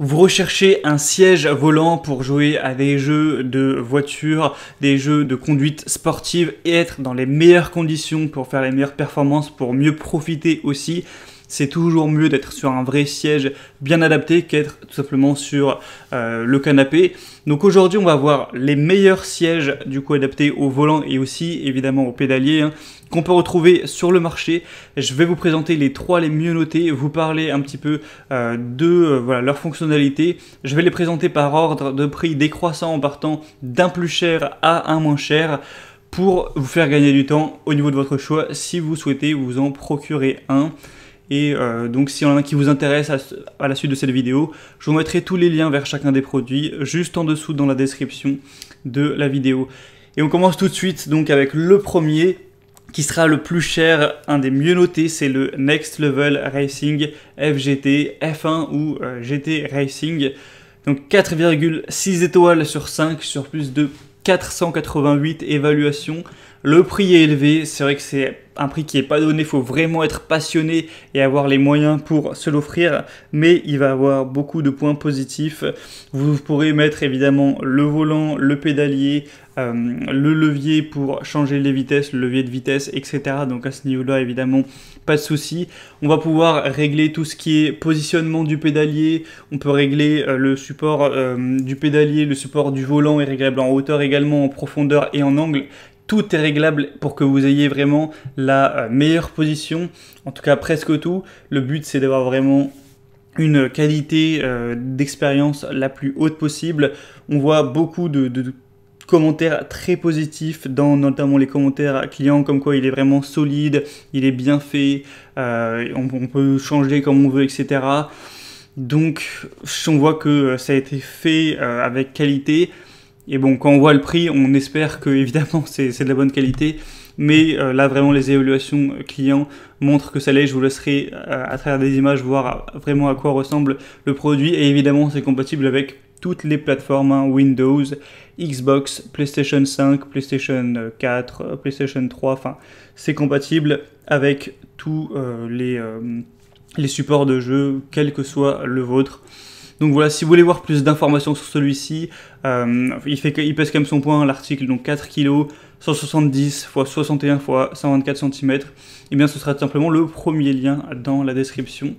Vous recherchez un siège volant pour jouer à des jeux de voiture, des jeux de conduite sportive et être dans les meilleures conditions pour faire les meilleures performances, pour mieux profiter aussi c'est toujours mieux d'être sur un vrai siège bien adapté qu'être tout simplement sur euh, le canapé. Donc aujourd'hui, on va voir les meilleurs sièges du coup adaptés au volant et aussi évidemment au pédalier. Hein qu'on peut retrouver sur le marché. Je vais vous présenter les trois les mieux notés, vous parler un petit peu euh, de euh, leurs fonctionnalités Je vais les présenter par ordre de prix décroissant en partant d'un plus cher à un moins cher pour vous faire gagner du temps au niveau de votre choix si vous souhaitez vous en procurer un. Et euh, donc si y en a un qui vous intéresse à, à, la suite de cette vidéo, je vous mettrai tous les liens vers chacun des produits juste en dessous dans la description de la vidéo. Et on commence tout de suite donc avec le premier, qui sera le plus cher, un des mieux notés, c'est le Next Level Racing FGT F1 ou euh, GT Racing. Donc 4,6 étoiles sur 5 sur plus de 488 évaluations. Le prix est élevé, c'est vrai que c'est un prix qui n'est pas donné, il faut vraiment être passionné et avoir les moyens pour se l'offrir, mais il va avoir beaucoup de points positifs. Vous pourrez mettre évidemment le volant, le pédalier, euh, le levier pour changer les vitesses, le levier de vitesse, etc. Donc à ce niveau-là, évidemment, pas de souci. On va pouvoir régler tout ce qui est positionnement du pédalier, on peut régler euh, le support euh, du pédalier, le support du volant est réglable en hauteur également, en profondeur et en angle. Tout est réglable pour que vous ayez vraiment la euh, meilleure position, en tout cas presque tout. Le but c'est d'avoir vraiment une qualité euh, d'expérience la plus haute possible. On voit beaucoup de, commentaires très positifs dans notamment les commentaires clients comme quoi il est vraiment solide, il est bien fait, euh, on, peut changer comme on veut, etc. Donc on voit que ça a été fait avec qualité. Et bon, quand on voit le prix, on espère que évidemment c'est de la bonne qualité. Mais euh, là, vraiment, les évaluations euh, clients montrent que ça l'est. Je vous laisserai euh, à travers des images voir vraiment à quoi ressemble le produit. Et évidemment, c'est compatible avec toutes les plateformes hein, Windows, Xbox, PlayStation 5, PlayStation 4, PlayStation 3. Enfin, c'est compatible avec tous les, les supports de jeu, quel que soit le vôtre. Donc voilà, si vous voulez voir plus d'informations sur celui-ci, euh, il, pèse quand même son poids, hein, l'article, donc 4 kg, 170 x 61 x 124 cm. Et eh bien ce sera tout simplement le premier lien dans la description.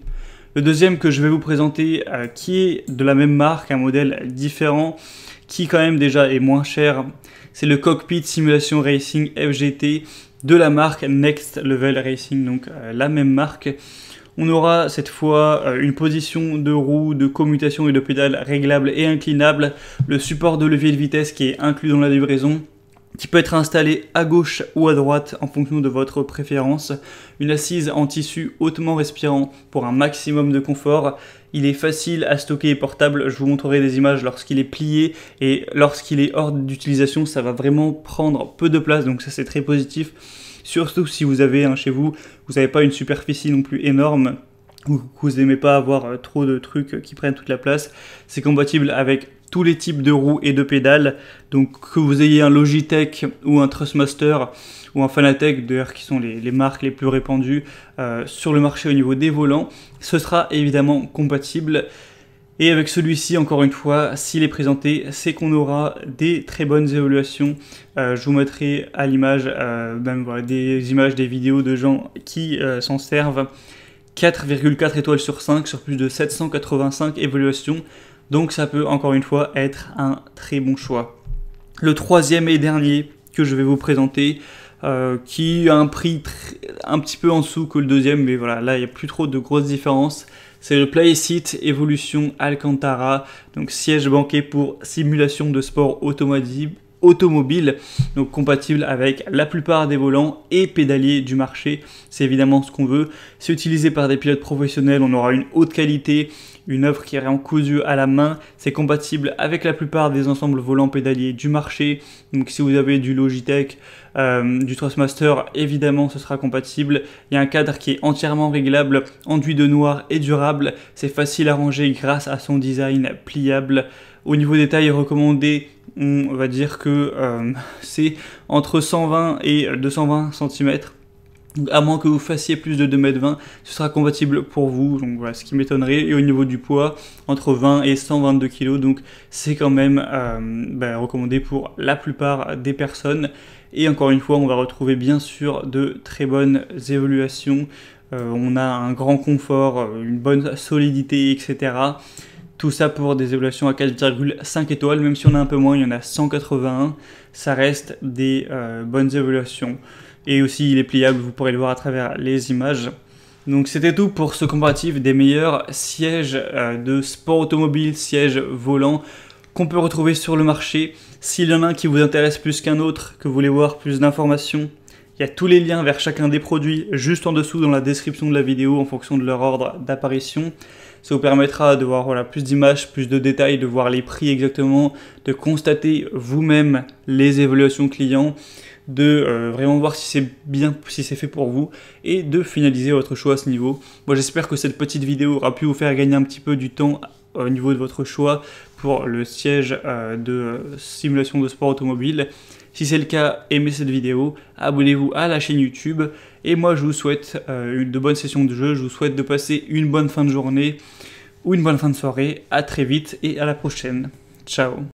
Le deuxième que je vais vous présenter, euh, qui est de la même marque, un modèle différent, qui quand même déjà est moins cher, c'est le Cockpit Simulation Racing FGT de la marque Next Level Racing, donc euh, la même marque. On aura cette fois euh, une position de roue, de commutation et de pédale réglable et inclinable, le support de levier de vitesse qui est inclus dans la livraison, qui peut être installé à gauche ou à droite en fonction de votre préférence. Une assise en tissu hautement respirant pour un maximum de confort. Il est facile à stocker et portable, je vous montrerai des images lorsqu'il est plié et lorsqu'il est hors d'utilisation, ça va vraiment prendre peu de place, donc ça c'est très positif. Surtout si vous avez un chez vous, vous n'avez pas une superficie non plus énorme, ou que vous n'aimez pas avoir euh, trop de trucs qui prennent toute la place, c'est compatible avec les types de roues et de pédales. Donc que vous ayez un Logitech ou un Trustmaster ou un Fanatec, d'ailleurs qui sont les, marques les plus répandues euh, sur le marché au niveau des volants, ce sera évidemment compatible. Et avec celui-ci, encore une fois, s'il est présenté, c'est qu'on aura des très bonnes évaluations. Euh, je vous mettrai à l'image euh, voilà, des images, des vidéos de gens qui euh, s'en servent. 4,4 étoiles sur 5 sur plus de 785 évaluations. Donc ça peut encore une fois être un très bon choix. Le troisième et dernier que je vais vous présenter, euh, qui a un prix un petit peu en dessous que le deuxième, mais voilà, là il n'y a plus trop de grosses différences. C'est le Playseat Evolution Alcantara, donc siège banqué pour simulation de sport automatique automobile, donc compatible avec la plupart des volants et pédaliers du marché. C'est évidemment ce qu'on veut. Si utilisé par des pilotes professionnels, on aura une haute qualité, une offre qui est en cousue à la main. C'est compatible avec la plupart des ensembles volants pédaliers du marché. Donc si vous avez du Logitech, euh, du Thrustmaster, évidemment ce sera compatible. Il y a un cadre qui est entièrement réglable, enduit de noir et durable. C'est facile à ranger grâce à son design pliable. Au niveau des tailles recommandées, on va dire que euh, c'est entre 120 et 220 cm. à moins que vous fassiez plus de 2m20, ce sera compatible pour vous, donc voilà, ce qui m'étonnerait. Et au niveau du poids, entre 20 et 122 kg, donc c'est quand même euh, bah, recommandé pour la plupart des personnes. Et encore une fois, on va retrouver bien sûr de très bonnes évaluations. Euh, on a un grand confort, une bonne solidité, etc. Tout ça pour des évaluations à 4,5 étoiles, même si on a un peu moins, il y en a 181, ça reste des euh, bonnes évaluations. Et aussi il est pliable, vous pourrez le voir à travers les images. Donc c'était tout pour ce comparatif des meilleurs sièges euh, de sport automobile, sièges volants qu'on peut retrouver sur le marché. S'il y en a un qui vous intéresse plus qu'un autre, que vous voulez voir plus d'informations, il y a tous les liens vers chacun des produits juste en dessous dans la description de la vidéo en fonction de leur ordre d'apparition. Ça vous permettra de voir plus d'images, plus de détails, de voir les prix exactement, de constater vous-même les évaluations clients, de euh, vraiment voir si c'est bien, si c'est fait pour vous et de finaliser votre choix à ce niveau. Moi j'espère que cette petite vidéo aura pu vous faire gagner un petit peu du temps au niveau de votre choix pour le siège euh, de euh, simulation de sport automobile. Si c'est le cas, aimez cette vidéo, abonnez-vous à la chaîne YouTube. Et moi, je vous souhaite euh, de bonnes sessions de jeu. Je vous souhaite de passer une bonne fin de journée ou une bonne fin de soirée. À très vite et à la prochaine. Ciao